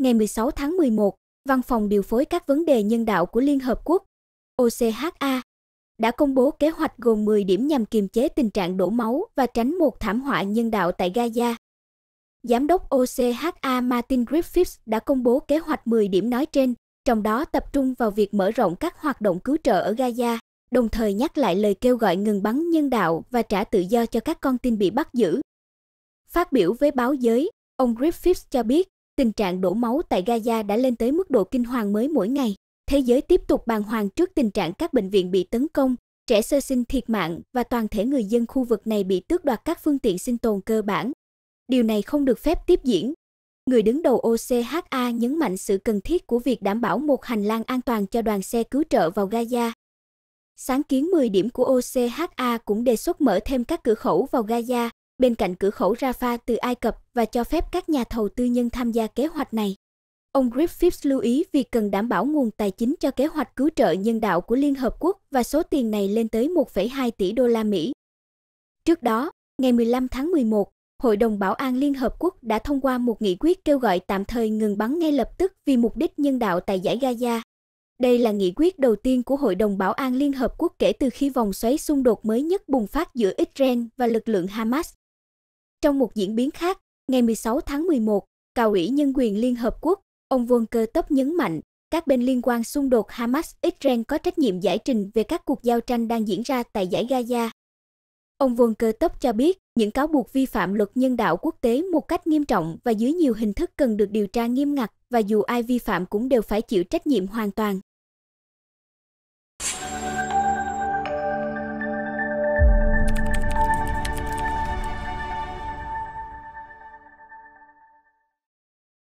ngày 16 tháng 11, Văn phòng điều phối các vấn đề nhân đạo của Liên Hợp Quốc, OCHA, đã công bố kế hoạch gồm 10 điểm nhằm kiềm chế tình trạng đổ máu và tránh một thảm họa nhân đạo tại Gaza. Giám đốc OCHA Martin Griffiths đã công bố kế hoạch 10 điểm nói trên, trong đó tập trung vào việc mở rộng các hoạt động cứu trợ ở Gaza, đồng thời nhắc lại lời kêu gọi ngừng bắn nhân đạo và trả tự do cho các con tin bị bắt giữ. Phát biểu với báo giới, ông Griffiths cho biết tình trạng đổ máu tại Gaza đã lên tới mức độ kinh hoàng mới mỗi ngày. Thế giới tiếp tục bàng hoàng trước tình trạng các bệnh viện bị tấn công, trẻ sơ sinh thiệt mạng và toàn thể người dân khu vực này bị tước đoạt các phương tiện sinh tồn cơ bản. Điều này không được phép tiếp diễn. Người đứng đầu OCHA nhấn mạnh sự cần thiết của việc đảm bảo một hành lang an toàn cho đoàn xe cứu trợ vào Gaza. Sáng kiến 10 điểm của OCHA cũng đề xuất mở thêm các cửa khẩu vào Gaza, bên cạnh cửa khẩu Rafah từ Ai Cập và cho phép các nhà thầu tư nhân tham gia kế hoạch này. Ông Griffiths lưu ý việc cần đảm bảo nguồn tài chính cho kế hoạch cứu trợ nhân đạo của Liên Hợp Quốc và số tiền này lên tới 1,2 tỷ đô la Mỹ. Trước đó, ngày 15 tháng 11, Hội đồng Bảo an Liên Hợp Quốc đã thông qua một nghị quyết kêu gọi tạm thời ngừng bắn ngay lập tức vì mục đích nhân đạo tại giải Gaza. Đây là nghị quyết đầu tiên của Hội đồng Bảo an Liên Hợp Quốc kể từ khi vòng xoáy xung đột mới nhất bùng phát giữa Israel và lực lượng Hamas. Trong một diễn biến khác, ngày 16 tháng 11, Cao ủy Nhân quyền Liên Hợp Quốc, ông Volker Tấp nhấn mạnh, các bên liên quan xung đột Hamas-Israel có trách nhiệm giải trình về các cuộc giao tranh đang diễn ra tại giải Gaza. Ông Volker Tấp cho biết, những cáo buộc vi phạm luật nhân đạo quốc tế một cách nghiêm trọng và dưới nhiều hình thức cần được điều tra nghiêm ngặt và dù ai vi phạm cũng đều phải chịu trách nhiệm hoàn toàn.